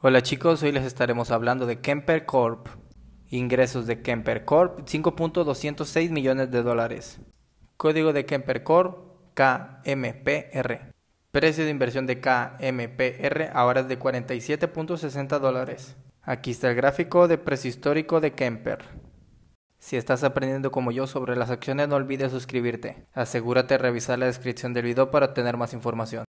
Hola chicos, hoy les estaremos hablando de Kemper Corp. Ingresos de Kemper Corp, 5.206 millones de dólares. Código de Kemper Corp, KMPR. Precio de inversión de KMPR ahora es de 47.60 dólares. Aquí está el gráfico de precio histórico de Kemper. Si estás aprendiendo como yo sobre las acciones no olvides suscribirte. Asegúrate de revisar la descripción del video para obtener más información.